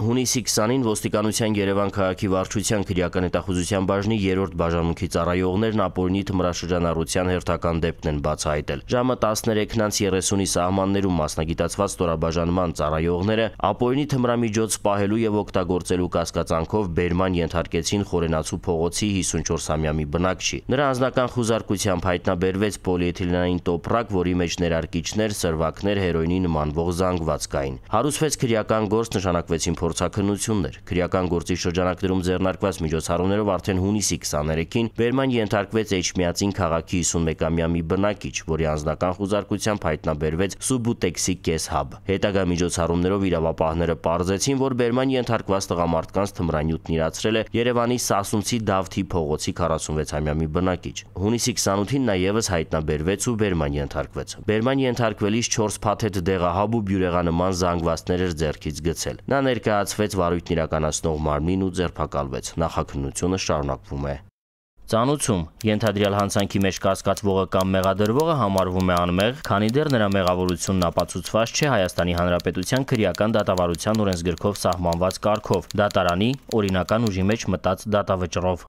հունիսի 20-ին ոստիկանության Երևան քաղաքի վարչության քրեական հետախուզության բաժնի 3-րդ բաժանմունքի ծառայողներն ապօրինի թմրաշրջանառության հերթական դեպքն են բացահայտել։ Ժամը 13:30-ի սահմաններում մասնագիտացված ստորաբաժանման ծառայողները ապօրինի թմրամիջոց պահելու եւ օգտագործելու կասկածանքով բերման ենթարկեցին Խորենացու փողոցի 54-ամյա մի բնակչի։ Նրա անձնական խուզարկությամբ հայտնաբերվեց պոլիէթիլենային տոպրակ, որի մեջ ներարկիչներ, սրվակներ, հերոինի նմանվող զանգվածք կային։ Հարուցվեց քրեական գործ, նշանակվեցին փորձակնություններ։ Քրեական գործի շրջանակներում ձեռնարկված միջոցառումներով արդեն հունիսի 23-ին Բերման ենթարկվեց Էջմիածին քաղաքի 51-ամյա մի բնակիչ, որի անձնական խուզարկությամբ հայտնաբերվեց Սուբուտեքսի կես հաբ։ Հետագա միջոցառումներով իրավապահները պարզեցին, որ Բերման ենթարկված տղամարդկանց թմրանյութն իրացրել է Երևանի Սասունցի Դավթի փողոցի 46-ամյա մի բնակիչ։ Հունիսի 28-ին նա եւս հայտնաբերվեց ու Բերման ենթարկվեց։ Բերման ենթարկվելիս 4 փաթեթ դեղահաբ ու բյուրեղանման զանգվածներ էր ձեռքից գցել։ Նա ներկա Վկայացվեց վարույթն իրականացնող մարմին ու ձերբակալվեց։ Նախաքննությունը շարունակվում է։ Ծանուցում ենթադրյալ հանցանքի մեջ կասկածվողը կամ մեղադրվողը համարվում է անմեղ, քանի դեռ նրա մեղավորությունն ապացուցված չէ Հայաստանի Հանրապետության քրեական դատավարության օրենսգրքով սահմանված կարգով՝ դատարանի օրինական ուժի մեջ մտած դատավճռով։